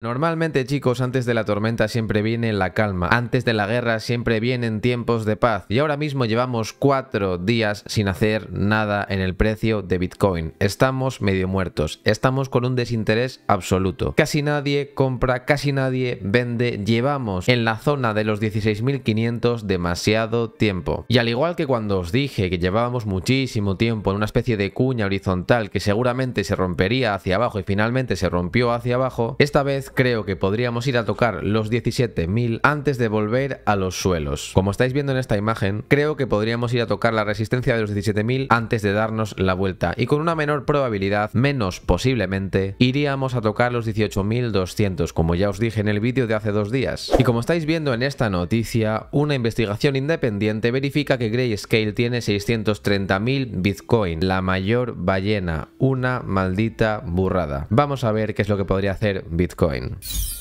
Normalmente chicos, antes de la tormenta siempre viene la calma, antes de la guerra siempre vienen tiempos de paz y ahora mismo llevamos cuatro días sin hacer nada en el precio de Bitcoin. Estamos medio muertos, estamos con un desinterés absoluto. Casi nadie compra, casi nadie vende, llevamos en la zona de los 16.500 demasiado tiempo. Y al igual que cuando os dije que llevábamos muchísimo tiempo en una especie de cuña horizontal que seguramente se rompería hacia abajo y finalmente se rompió hacia abajo, esta vez creo que podríamos ir a tocar los 17.000 antes de volver a los suelos. Como estáis viendo en esta imagen, creo que podríamos ir a tocar la resistencia de los 17.000 antes de darnos la vuelta y con una menor probabilidad, menos posiblemente, iríamos a tocar los 18.200 como ya os dije en el vídeo de hace dos días. Y como estáis viendo en esta noticia, una investigación independiente verifica que Grayscale tiene 630.000 Bitcoin, la mayor ballena, una maldita burrada. Vamos a ver qué es lo que podría hacer Bitcoin. fine.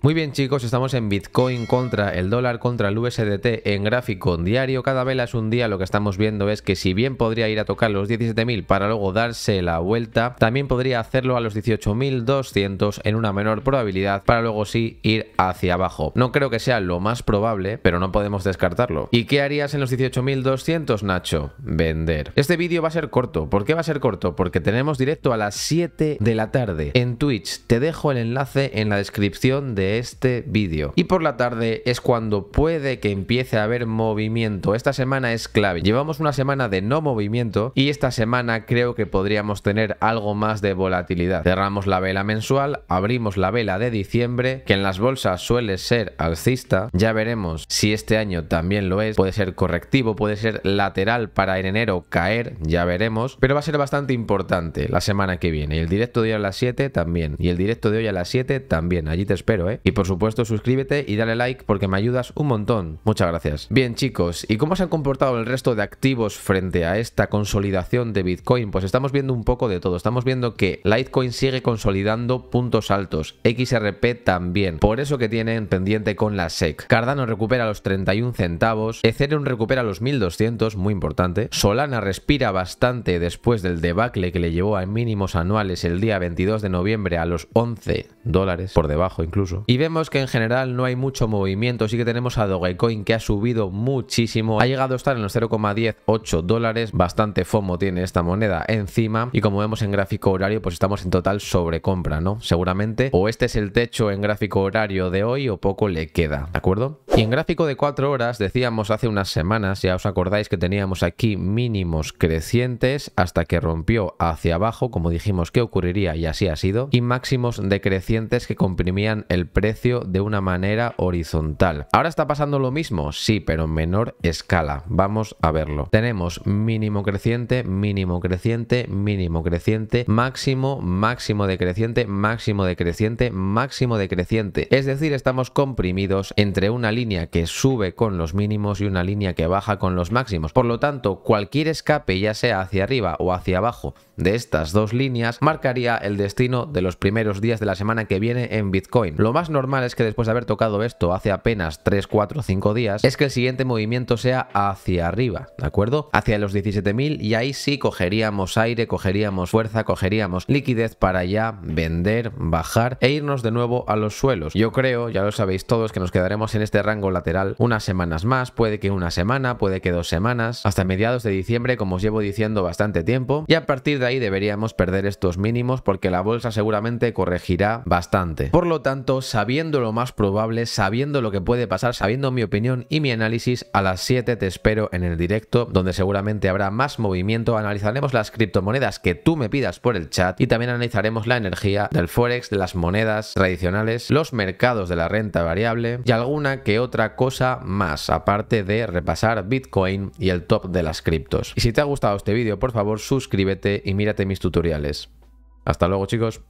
Muy bien chicos, estamos en Bitcoin contra el dólar contra el USDT en gráfico diario. Cada vela es un día, lo que estamos viendo es que si bien podría ir a tocar los 17.000 para luego darse la vuelta, también podría hacerlo a los 18.200 en una menor probabilidad para luego sí ir hacia abajo. No creo que sea lo más probable, pero no podemos descartarlo. ¿Y qué harías en los 18.200, Nacho? Vender. Este vídeo va a ser corto. ¿Por qué va a ser corto? Porque tenemos directo a las 7 de la tarde en Twitch. Te dejo el enlace en la descripción de este vídeo. Y por la tarde es cuando puede que empiece a haber movimiento. Esta semana es clave. Llevamos una semana de no movimiento y esta semana creo que podríamos tener algo más de volatilidad. Cerramos la vela mensual, abrimos la vela de diciembre, que en las bolsas suele ser alcista. Ya veremos si este año también lo es. Puede ser correctivo, puede ser lateral para en enero caer, ya veremos. Pero va a ser bastante importante la semana que viene. Y el directo de hoy a las 7 también. Y el directo de hoy a las 7 también. Allí te espero, ¿eh? Y por supuesto suscríbete y dale like porque me ayudas un montón. Muchas gracias. Bien chicos, ¿y cómo se han comportado el resto de activos frente a esta consolidación de Bitcoin? Pues estamos viendo un poco de todo. Estamos viendo que Litecoin sigue consolidando puntos altos, XRP también. Por eso que tienen pendiente con la SEC. Cardano recupera los 31 centavos, Ethereum recupera los 1200, muy importante. Solana respira bastante después del debacle que le llevó a mínimos anuales el día 22 de noviembre a los 11 dólares, por debajo incluso. Y vemos que en general no hay mucho movimiento, sí que tenemos a Dogecoin que ha subido muchísimo, ha llegado a estar en los 0,18 dólares, bastante FOMO tiene esta moneda encima y como vemos en gráfico horario pues estamos en total sobrecompra, ¿no? Seguramente o este es el techo en gráfico horario de hoy o poco le queda, ¿de acuerdo? Y en gráfico de 4 horas decíamos hace unas semanas, ya os acordáis que teníamos aquí mínimos crecientes hasta que rompió hacia abajo, como dijimos que ocurriría y así ha sido, y máximos decrecientes que comprimían el precio de una manera horizontal. Ahora está pasando lo mismo, sí, pero en menor escala. Vamos a verlo. Tenemos mínimo creciente, mínimo creciente, mínimo creciente, máximo, máximo decreciente, máximo decreciente, máximo decreciente. Es decir, estamos comprimidos entre una línea que sube con los mínimos y una línea que baja con los máximos. Por lo tanto, cualquier escape, ya sea hacia arriba o hacia abajo de estas dos líneas, marcaría el destino de los primeros días de la semana que viene en Bitcoin. Lo más normal es que después de haber tocado esto hace apenas 3, 4, 5 días, es que el siguiente movimiento sea hacia arriba, ¿de acuerdo? Hacia los 17.000 y ahí sí cogeríamos aire, cogeríamos fuerza, cogeríamos liquidez para ya vender, bajar e irnos de nuevo a los suelos. Yo creo, ya lo sabéis todos, que nos quedaremos en este rango lateral unas semanas más, puede que una semana, puede que dos semanas, hasta mediados de diciembre como os llevo diciendo bastante tiempo y a partir de ahí deberíamos perder estos mínimos porque la bolsa seguramente corregirá bastante. Por lo tanto, sabiendo lo más probable, sabiendo lo que puede pasar, sabiendo mi opinión y mi análisis, a las 7 te espero en el directo donde seguramente habrá más movimiento, analizaremos las criptomonedas que tú me pidas por el chat y también analizaremos la energía del forex, de las monedas tradicionales, los mercados de la renta variable y alguna que otra cosa más, aparte de repasar Bitcoin y el top de las criptos. Y si te ha gustado este vídeo, por favor suscríbete y mírate mis tutoriales. Hasta luego chicos.